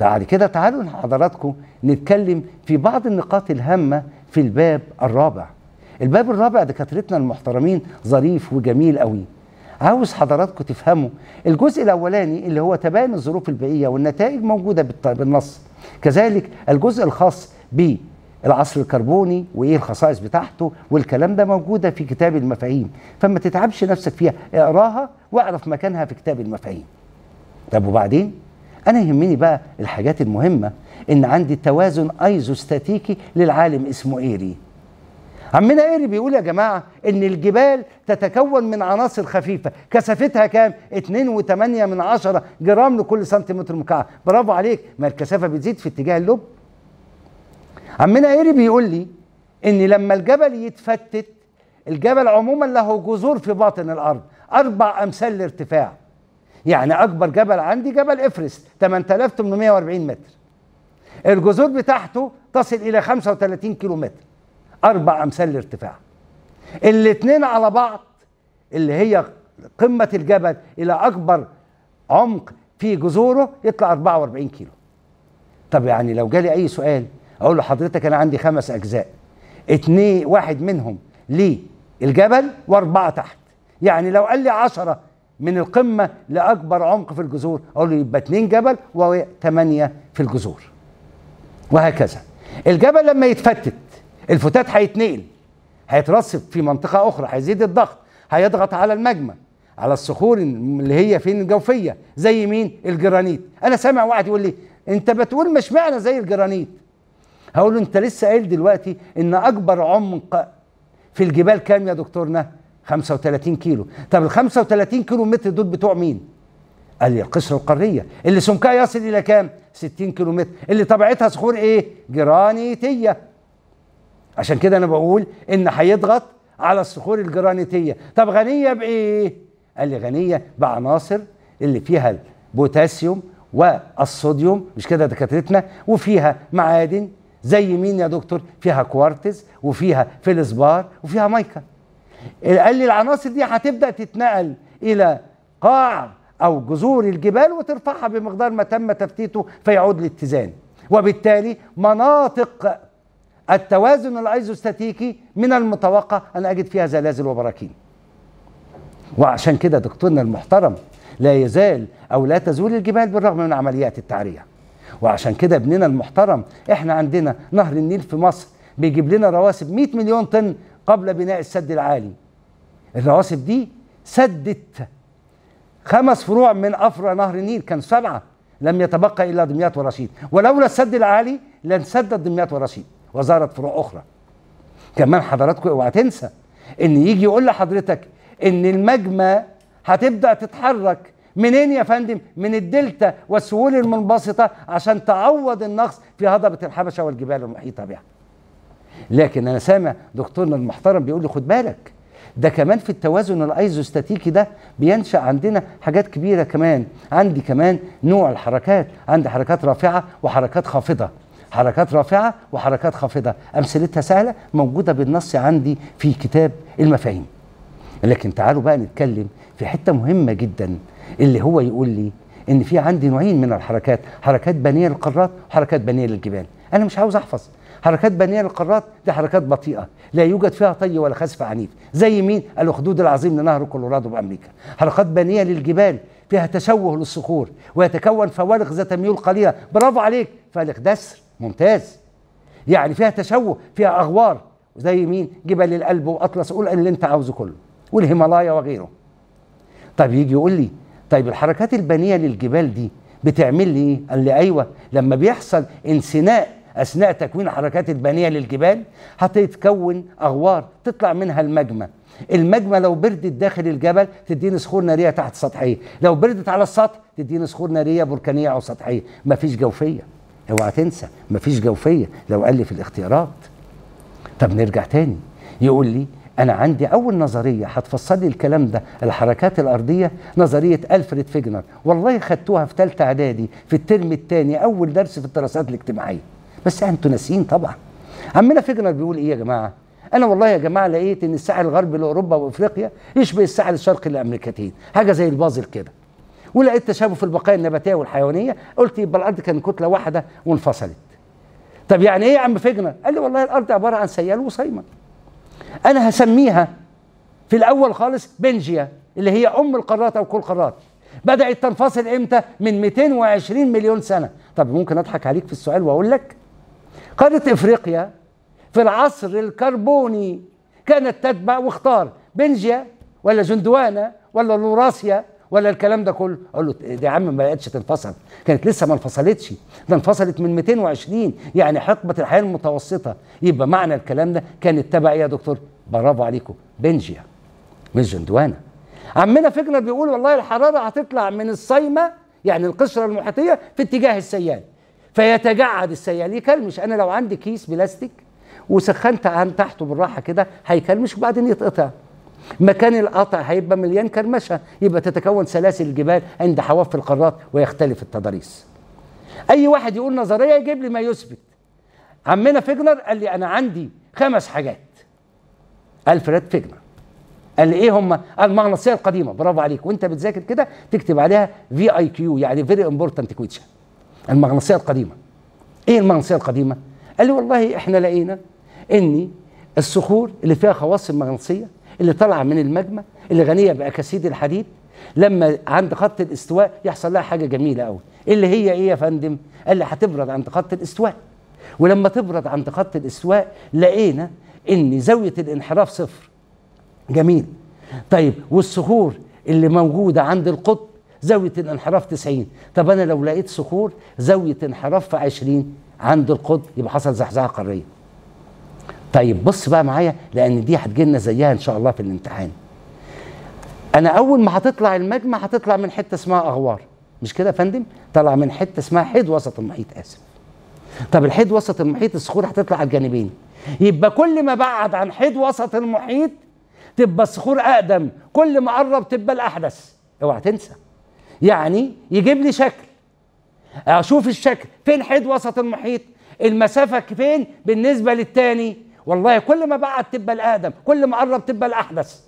بعد كده تعالوا حضراتكم نتكلم في بعض النقاط الهامة في الباب الرابع الباب الرابع دكاترتنا المحترمين ظريف وجميل قوي عاوز حضراتكم تفهموا الجزء الاولاني اللي هو تباين الظروف البيئيه والنتائج موجوده بالنص كذلك الجزء الخاص بالعصر الكربوني وايه الخصائص بتاعته والكلام ده موجوده في كتاب المفاهيم فما تتعبش نفسك فيها اقراها واعرف مكانها في كتاب المفاهيم طب وبعدين انا يهمني بقى الحاجات المهمه ان عندي توازن ايزوستاتيكي للعالم اسمه ايري عمنا ايري بيقول يا جماعه ان الجبال تتكون من عناصر خفيفه كثافتها كام 2.8 من عشرة جرام لكل سنتيمتر مكعب برافو عليك ما الكثافه بتزيد في اتجاه اللب عمنا ايري بيقول لي ان لما الجبل يتفتت الجبل عموما له جذور في باطن الارض اربع امثال الارتفاع يعني اكبر جبل عندي جبل افرست 8840 متر الجذور بتاعته تصل الى 35 كيلو متر اربع امثال الارتفاع الاثنين على بعض اللي هي قمه الجبل الى اكبر عمق في جذوره يطلع 44 كيلو طب يعني لو جالي اي سؤال اقول لحضرتك انا عندي خمس اجزاء اتنين واحد منهم ليه الجبل واربعه تحت يعني لو قال لي 10 من القمة لأكبر عمق في الجذور أقول له يبقى اتنين جبل و8 في الجذور وهكذا الجبل لما يتفتت الفتات هيتنقل هيترسب في منطقة أخرى هيزيد الضغط هيضغط على المجمع على الصخور اللي هي فين الجوفية زي مين الجرانيت أنا سامع واحد يقول لي أنت بتقول مش معنى زي الجرانيت هقول له أنت لسه قايل دلوقتي إن أكبر عمق في الجبال كام يا دكتورنا 35 كيلو طب ال 35 كيلو متر دول بتوع مين قال لي القشره القاريه اللي سمكها يصل الى كام 60 كيلو متر اللي طبيعتها صخور ايه جرانيتيه عشان كده انا بقول ان هيضغط على الصخور الجرانيتيه طب غنيه بايه قال لي غنيه بعناصر اللي فيها البوتاسيوم والصوديوم مش كده دكاترتنا وفيها معادن زي مين يا دكتور فيها كوارتز وفيها فلسبار وفيها مايكا قال لي العناصر دي هتبدا تتنقل الى قاع او جذور الجبال وترفعها بمقدار ما تم تفتيته فيعود للاتزان وبالتالي مناطق التوازن الايزوستاتيكي من المتوقع ان اجد فيها زلازل وبراكين وعشان كده دكتورنا المحترم لا يزال او لا تزول الجبال بالرغم من عمليات التعريه وعشان كده ابننا المحترم احنا عندنا نهر النيل في مصر بيجيب لنا رواسب 100 مليون طن قبل بناء السد العالي الرواسب دي سدت خمس فروع من أفرع نهر النيل كان سبعة لم يتبقى إلا دمياط ورشيد ولولا السد العالي لانسدت دمياط ورشيد وظهرت فروع أخرى كمان حضراتكم اوعى تنسى ان يجي يقول لحضرتك ان المجمة هتبدأ تتحرك منين يا فندم من الدلتا والسهول المنبسطة عشان تعوض النقص في هضبة الحبشة والجبال المحيطة بها لكن انا سامع دكتورنا المحترم بيقول لي خد بالك ده كمان في التوازن الايزوستاتيكي ده بينشا عندنا حاجات كبيره كمان عندي كمان نوع الحركات عندي حركات رافعه وحركات خافضه حركات رافعه وحركات خافضه امثلتها سهله موجوده بالنص عندي في كتاب المفاهيم لكن تعالوا بقى نتكلم في حته مهمه جدا اللي هو يقول لي ان في عندي نوعين من الحركات حركات بنيه للقارات وحركات بنيه للجبال انا مش عاوز احفظ حركات بنيه للقارات دي حركات بطيئه لا يوجد فيها طي ولا خسف عنيف زي مين الاخدود العظيم لنهر كولورادو بامريكا حركات بنيه للجبال فيها تشوه للصخور ويتكون فوارق ذات ميول قليله برافو عليك فالق دسر ممتاز يعني فيها تشوه فيها اغوار زي مين جبل الألب واطلس قول اللي انت عاوزه كله والهيمالايا وغيره طيب يجي يقول لي طيب الحركات البنيه للجبال دي بتعمل لي ايه؟ قال لي ايوه لما بيحصل انسناء أثناء تكوين حركات البانية للجبال هتتكون أغوار تطلع منها المجمة المجمة لو بردت داخل الجبل تديني صخور نارية تحت سطحية لو بردت على السطح تديني صخور نارية بركانية أو سطحية مفيش جوفية اوعى تنسى مفيش جوفية لو قال لي في الاختيارات طب نرجع تاني يقول لي أنا عندي أول نظرية هتفصل لي الكلام ده الحركات الأرضية نظرية ألفريد فيجنر والله خدتوها في ثالثة إعدادي في الترم الثاني أول درس في الدراسات الاجتماعية بس انتوا ناسيين طبعا عمنا فيجنر بيقول ايه يا جماعه انا والله يا جماعه لقيت ان الساحل الغربي لاوروبا وافريقيا يشبه الساحل الشرقي لامريكتين حاجه زي البازل كده ولقيت تشابه في البقايا النباتيه والحيوانيه قلت يبقى الارض كانت كتله واحده وانفصلت طب يعني ايه يا عم فيجنر قال لي والله الارض عباره عن سيال وصيمه انا هسميها في الاول خالص بنجيا اللي هي ام القارات او كل قارات بدات تنفصل امتى من 220 مليون سنه طب ممكن اضحك عليك في السؤال واقول لك قارة إفريقيا في العصر الكربوني كانت تتبع واختار بنجيا ولا جندوانا ولا لوراسيا ولا الكلام ده كله اقول له يا عم ما بقتش تنفصل كانت لسه ما انفصلتش ده انفصلت من 220 يعني حقبه الحياه المتوسطه يبقى معنى الكلام ده كانت تبع ايه يا دكتور برافو عليكم بنجيا مش جندوانا عمنا فجنر بيقول والله الحراره هتطلع من الصيمه يعني القشره المحيطيه في اتجاه السيال فيتجعد السيال يكلمش انا لو عندي كيس بلاستيك وسخنت عن تحته بالراحه كده هيكلمش وبعدين يتقطع مكان القطع هيبقى مليان كرمشه يبقى تتكون سلاسل الجبال عند حواف القارات ويختلف التضاريس اي واحد يقول نظريه يجيب لي ما يثبت عمنا فيجنر قال لي انا عندي خمس حاجات الفريد فيجنر قال لي ايه هم المغناطيسيه القديمه برافو عليك وانت بتذاكر كده تكتب عليها في اي كيو يعني فيري امبورتنت كويتشن المغناطيسيه القديمه ايه المغناطيسيه القديمه قال لي والله احنا لقينا ان الصخور اللي فيها خواص مغناطيسيه اللي طالعه من المجمع اللي غنيه باكاسيد الحديد لما عند خط الاستواء يحصل لها حاجه جميله قوي اللي هي ايه يا فندم قال لي هتبرد عند خط الاستواء ولما تبرد عند خط الاستواء لقينا ان زاويه الانحراف صفر جميل طيب والصخور اللي موجوده عند القطب زاويه الانحراف 90 طب انا لو لقيت صخور زاويه انحراف في 20 عند القطب يبقى حصل زحزحه قاريه طيب بص بقى معايا لان دي هتجي لنا زيها ان شاء الله في الامتحان انا اول ما هتطلع المجمع هتطلع من حته اسمها اغوار مش كده يا فندم طلع من حته اسمها حيد وسط المحيط اسف طب الحيد وسط المحيط الصخور هتطلع على الجانبين يبقى كل ما بعد عن حيد وسط المحيط تبقى الصخور اقدم كل ما قرب تبقى الاحدث اوعى تنسى يعني يجيب لي شكل اشوف الشكل فين حيط وسط المحيط المسافه فين بالنسبه للتاني والله كل ما بعد تبقى الاقدم كل ما قرب تبقى الاحدث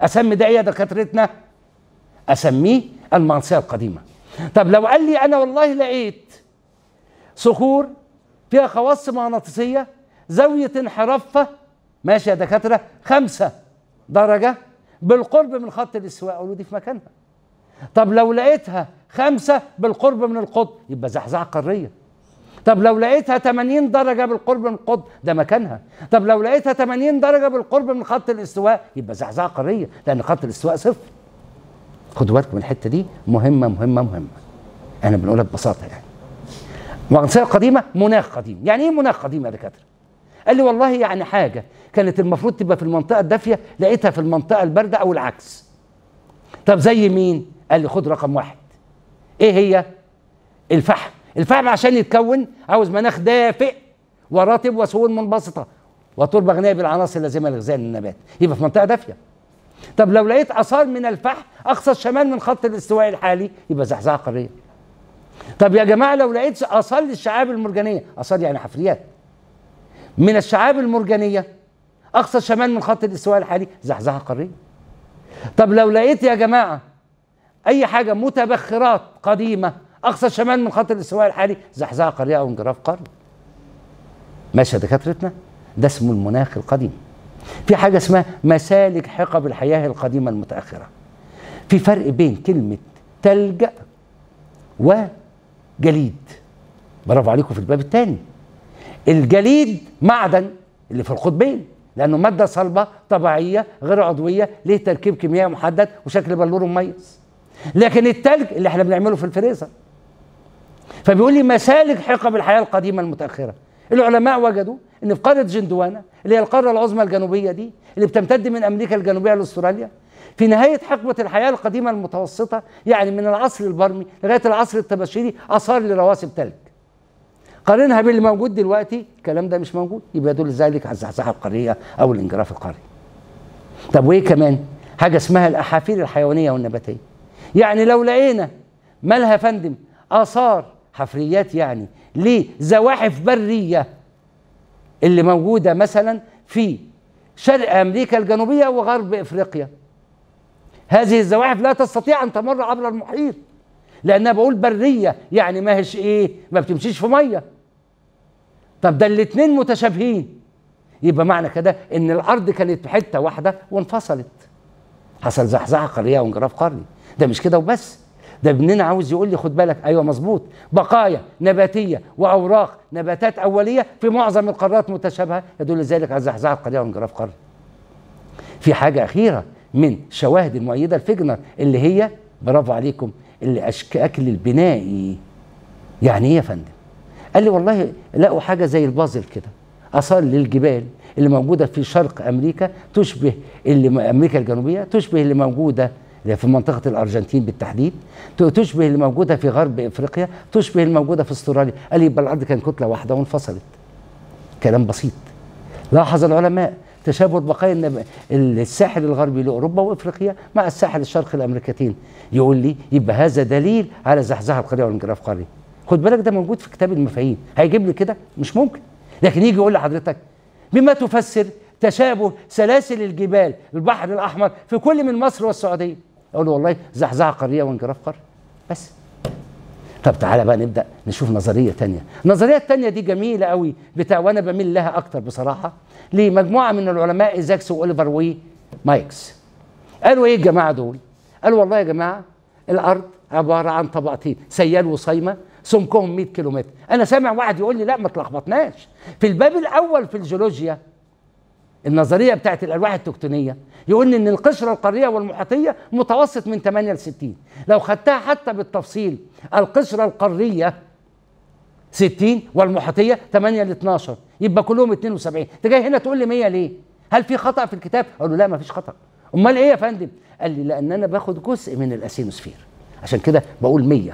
اسمي ده ايه دكاترتنا اسميه المنصيه القديمه طب لو قال لي انا والله لقيت صخور فيها خواص مغناطيسيه زاويه انحرافها ماشي يا دكاتره خمسة درجه بالقرب من خط الاستواء اقول دي في مكانها طب لو لقيتها خمسة بالقرب من القطب يبقى زحزحة قارية طب لو لقيتها 80 درجة بالقرب من القطب ده مكانها طب لو لقيتها 80 درجة بالقرب من خط الاستواء يبقى زحزحة قارية لأن خط الاستواء صفر خدوا بالكم من الحتة دي مهمة مهمة مهمة أنا بنقولها ببساطة يعني مغناطيسية قديمة مناخ قديم يعني إيه مناخ قديم يا دكاترة؟ قال لي والله يعني حاجة كانت المفروض تبقى في المنطقة الدافية لقيتها في المنطقة الباردة أو العكس طب زي مين؟ قال لي خد رقم واحد ايه هي الفحم الفحم عشان يتكون عاوز مناخ دافئ ورطب وسهول منبسطه وتربه غنيه بالعناصر اللازمه لغذاء النبات يبقى في منطقه دافيه طب لو لقيت اثار من الفحم اقصى الشمال من خط الاستواء الحالي يبقى زحزحه قاريه طب يا جماعه لو لقيت اثار للشعاب المرجانيه اثار يعني حفريات من الشعاب المرجانيه اقصى الشمال من خط الاستواء الحالي زحزحه قاريه طب لو لقيت يا جماعه اي حاجه متبخرات قديمه اقصى شمال من خط الاستواء الحالي زحزحه قريه او انجراف قرن ماشي يا دكاترتنا ده اسمه المناخ القديم في حاجه اسمها مسالك حقب الحياه القديمه المتاخره في فرق بين كلمه تلج وجليد برافو عليكم في الباب الثاني الجليد معدن اللي في القطبين لانه ماده صلبه طبيعيه غير عضويه ليه تركيب كيميائي محدد وشكل بلور مميز لكن التلج اللي احنا بنعمله في الفريزر فبيقول لي مسالك حقب الحياه القديمه المتاخره العلماء وجدوا ان في قاره جندوانا اللي هي القاره العظمى الجنوبيه دي اللي بتمتد من امريكا الجنوبيه لاستراليا في نهايه حقبه الحياه القديمه المتوسطه يعني من العصر البرمي لغايه العصر التبشري اثار لرواسب تلج قارنها باللي موجود دلوقتي الكلام ده مش موجود يبقى يدل ذلك على الزحزحه القاريه او الانجراف القاري طب وايه كمان حاجه اسمها الاحافير الحيوانيه والنباتيه يعني لو لقينا مالها فندم آثار حفريات يعني لزواحف برية اللي موجودة مثلا في شرق أمريكا الجنوبية وغرب إفريقيا هذه الزواحف لا تستطيع أن تمر عبر المحيط لأنها بقول برية يعني ما هيش إيه ما بتمشيش في مية طب ده الاتنين متشابهين يبقى معنى كده إن الأرض كانت حتة واحدة وانفصلت حصل زحزحة قارية وانجراف قاري ده مش كده وبس ده ابننا عاوز يقول لي خد بالك ايوه مظبوط بقايا نباتيه واوراق نباتات اوليه في معظم القارات متشابهه يدل ذلك على زحزحه القليله وانجراف قرن. في حاجه اخيره من شواهد المؤيده لفيجنر اللي هي برافو عليكم اللي أشك اكل البنائي يعني ايه يا فندم؟ قال لي والله لقوا حاجه زي البازل كده اثار للجبال اللي موجوده في شرق امريكا تشبه اللي امريكا الجنوبيه تشبه اللي موجوده في منطقة الأرجنتين بالتحديد تشبه الموجودة في غرب إفريقيا تشبه الموجودة في استراليا قال يبقى الأرض كان كتلة واحدة وانفصلت كلام بسيط لاحظ العلماء تشابه بقايا الساحل الغربي لأوروبا وإفريقيا مع الساحل الشرقي الأمريكتين يقول لي يبقى هذا دليل على زحزحة القرية والانجراف قاري خد بالك ده موجود في كتاب المفاهيم هيجيب لي كده مش ممكن لكن يجي يقول لحضرتك بما تفسر تشابه سلاسل الجبال البحر الأحمر في كل من مصر والسعودية اقول له والله زحزحه قاريه وانجراف قريه بس طب تعالى بقى نبدا نشوف نظريه تانية النظريه التانية دي جميله قوي بتاع وانا بميل لها اكتر بصراحه لمجموعه من العلماء زاكس واوليفر وي مايكس قالوا ايه الجماعه دول قالوا والله يا جماعه الارض عباره عن طبقتين سيال وصيمه سمكهم 100 كيلومتر انا سامع واحد يقول لي لا ما تلخبطناش في الباب الاول في الجيولوجيا النظريه بتاعت الالواح التكتونيه يقول ان القشره القاريه والمحيطيه متوسط من 8 ل 60 لو خدتها حتى بالتفصيل القشره القاريه 60 والمحيطيه 8 ل 12 يبقى كلهم 72 انت جاي هنا تقول لي 100 ليه هل في خطا في الكتاب اقول له لا ما فيش خطا امال ايه يا فندم قال لي لان انا باخد جزء من الاسينوسفير عشان كده بقول 100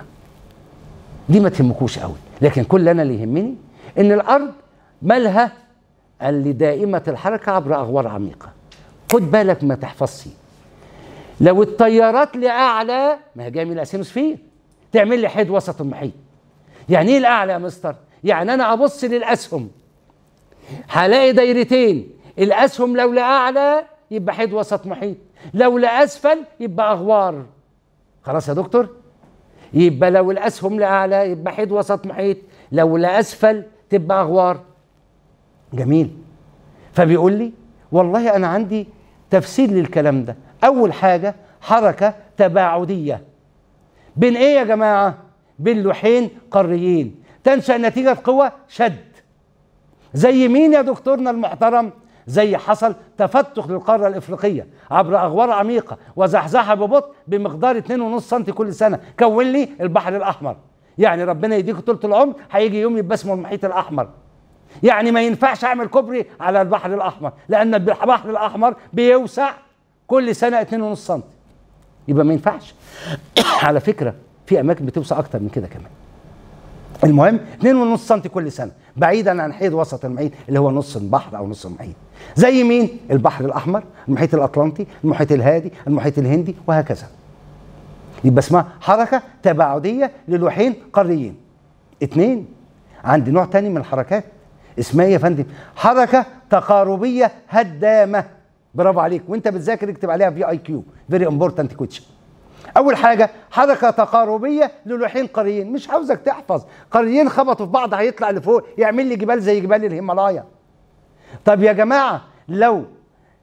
دي ما تهمكوش قوي لكن كل انا اللي يهمني ان الارض مالها قال لي دائمة الحركة عبر أغوار عميقة خد بالك ما تحفظش لو الطيارات لأعلى ما هي جاية من الأسينوسفير تعمل لي حيد وسط المحيط يعني إيه الأعلى يا مستر؟ يعني أنا أبص للأسهم هلاقي دايرتين الأسهم لو لأعلى يبقى حيد وسط محيط لو لأسفل يبقى أغوار خلاص يا دكتور؟ يبقى لو الأسهم لأعلى يبقى حيد وسط محيط لو لأسفل تبقى أغوار جميل فبيقول لي والله انا عندي تفسير للكلام ده اول حاجه حركه تباعديه بين ايه يا جماعه بين لوحين قاريين تنشا نتيجه قوى شد زي مين يا دكتورنا المحترم زي حصل تفتخ للقارة الإفريقية عبر أغوار عميقة وزحزحة ببطء بمقدار 2.5 سم كل سنة كون لي البحر الأحمر يعني ربنا يديك طولة العمر هيجي يوم يبقى اسمه المحيط الأحمر يعني ما ينفعش اعمل كوبري على البحر الاحمر لان البحر الاحمر بيوسع كل سنه 2.5 سم يبقى ما ينفعش على فكره في اماكن بتوسع اكتر من كده كمان المهم 2.5 سم كل سنه بعيدا عن حيض وسط المحيط اللي هو نص البحر او نص المحيط زي مين البحر الاحمر المحيط الاطلنطي المحيط الهادي المحيط الهندي وهكذا يبقى اسمها حركه تباعديه للوحين قاريين اتنين عندي نوع تاني من الحركات اسمها إيه يا فندم حركه تقاربيه هدامه برافو عليك وانت بتذاكر اكتب عليها في اي كيو فيري امبورتنت كوتش اول حاجه حركه تقاربيه للوحين قاريين مش عاوزك تحفظ قاريين خبطوا في بعض هيطلع لفوق يعمل لي جبال زي جبال الهيمالايا طب يا جماعه لو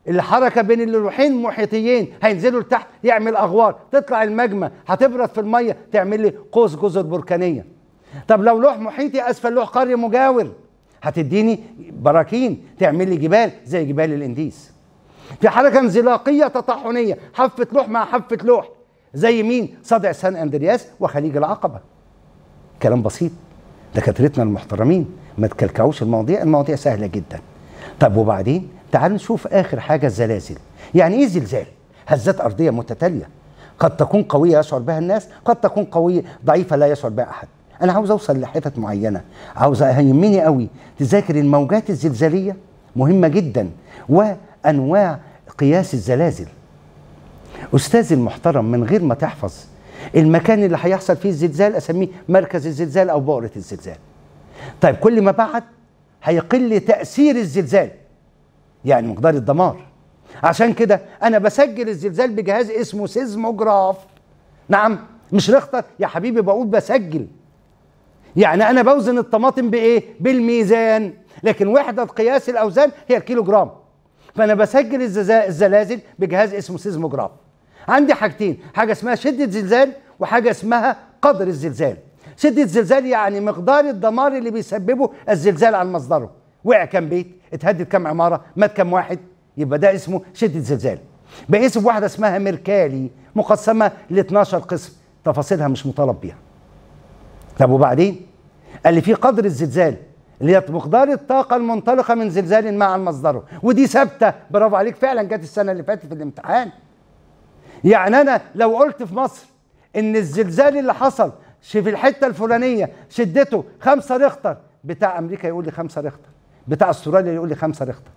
الحركه بين اللوحين محيطيين هينزلوا لتحت يعمل اغوار تطلع الماجما هتبرد في الميه تعمل لي قوس جزر بركانيه طب لو لوح محيطي اسفل لوح قاري مجاور هتديني براكين تعمل لي جبال زي جبال الانديس في حركه انزلاقيه تطحنيه حفه لوح مع حفه لوح زي مين صدع سان اندرياس وخليج العقبه كلام بسيط دكاترتنا المحترمين ما تكلكعوش المواضيع المواضيع سهله جدا طب وبعدين تعال نشوف اخر حاجه الزلازل يعني ايه زلزال هزات ارضيه متتاليه قد تكون قويه يشعر بها الناس قد تكون قويه ضعيفه لا يشعر بها احد انا عاوز اوصل لحتت معينه عاوز يهمني قوي تذاكر الموجات الزلزاليه مهمه جدا وانواع قياس الزلازل استاذي المحترم من غير ما تحفظ المكان اللي هيحصل فيه الزلزال اسميه مركز الزلزال او بؤره الزلزال طيب كل ما بعد هيقل تاثير الزلزال يعني مقدار الدمار عشان كده انا بسجل الزلزال بجهاز اسمه سيزموجراف نعم مش رخطة يا حبيبي بقول بسجل يعني انا بوزن الطماطم بايه بالميزان لكن وحده قياس الاوزان هي الكيلو جرام فانا بسجل الزلازل بجهاز اسمه سيزموجراف عندي حاجتين حاجه اسمها شده زلزال وحاجه اسمها قدر الزلزال شده زلزال يعني مقدار الدمار اللي بيسببه الزلزال على مصدره وقع كام بيت اتهدد كام عماره مات كام واحد يبقى ده اسمه شده زلزال بقيس بواحده اسمها ميركالي مقسمه ل 12 قسم تفاصيلها مش مطالب بيها طب وبعدين قال لي في قدر الزلزال اللي هي مقدار الطاقة المنطلقة من زلزال ما عن مصدره ودي ثابتة برافو عليك فعلا جت السنة اللي فاتت في الامتحان يعني أنا لو قلت في مصر إن الزلزال اللي حصل في الحتة الفلانية شدته 5 ريختر بتاع أمريكا يقول لي 5 ريختر بتاع أستراليا يقول لي 5 ريختر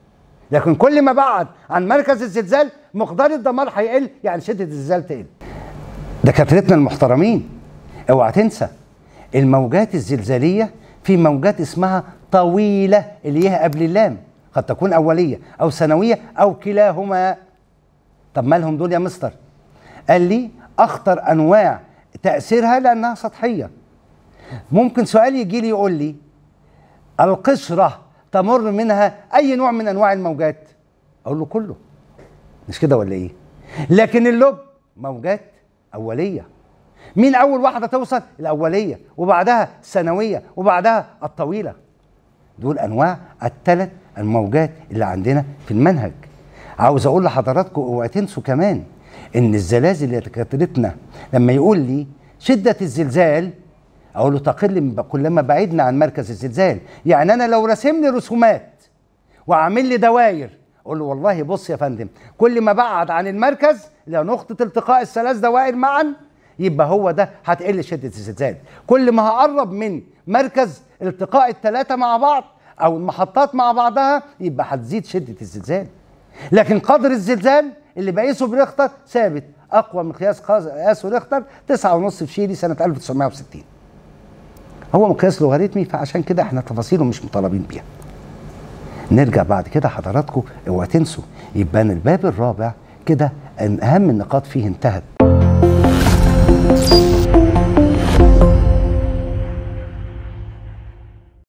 لكن كل ما بعد عن مركز الزلزال مقدار الدمار هيقل يعني شدة الزلزال تقل دكاترتنا المحترمين اوعى تنسى الموجات الزلزاليه في موجات اسمها طويله اللي هي قبل اللام قد تكون اوليه او ثانويه او كلاهما طب مالهم دول يا مستر قال لي اخطر انواع تاثيرها لانها سطحيه ممكن سؤال يجي لي يقول لي القشره تمر منها اي نوع من انواع الموجات اقول له كله مش كده ولا ايه لكن اللب موجات اوليه مين اول واحده توصل الاوليه وبعدها الثانويه وبعدها الطويله دول انواع الثلاث الموجات اللي عندنا في المنهج عاوز اقول لحضراتكم اوعى تنسوا كمان ان الزلازل اللي كترتنا لما يقول لي شده الزلزال اقول له تقل كلما بعدنا عن مركز الزلزال يعني انا لو رسم لي رسومات وعامل لي دواير اقول له والله بص يا فندم كل ما بعد عن المركز لنقطه التقاء الثلاث دوائر معا يبقى هو ده هتقل شده الزلزال كل ما هقرب من مركز التقاء الثلاثه مع بعض او المحطات مع بعضها يبقى هتزيد شده الزلزال لكن قدر الزلزال اللي بقيسه بريختر ثابت اقوى مقياس قاسه ريختر ونص في شيلي سنه 1960 هو مقياس لوغاريتمي فعشان كده احنا تفاصيله مش مطالبين بيها نرجع بعد كده حضراتكم اوعى تنسوا يبان الباب الرابع كده اهم النقاط فيه انتهت Thank you.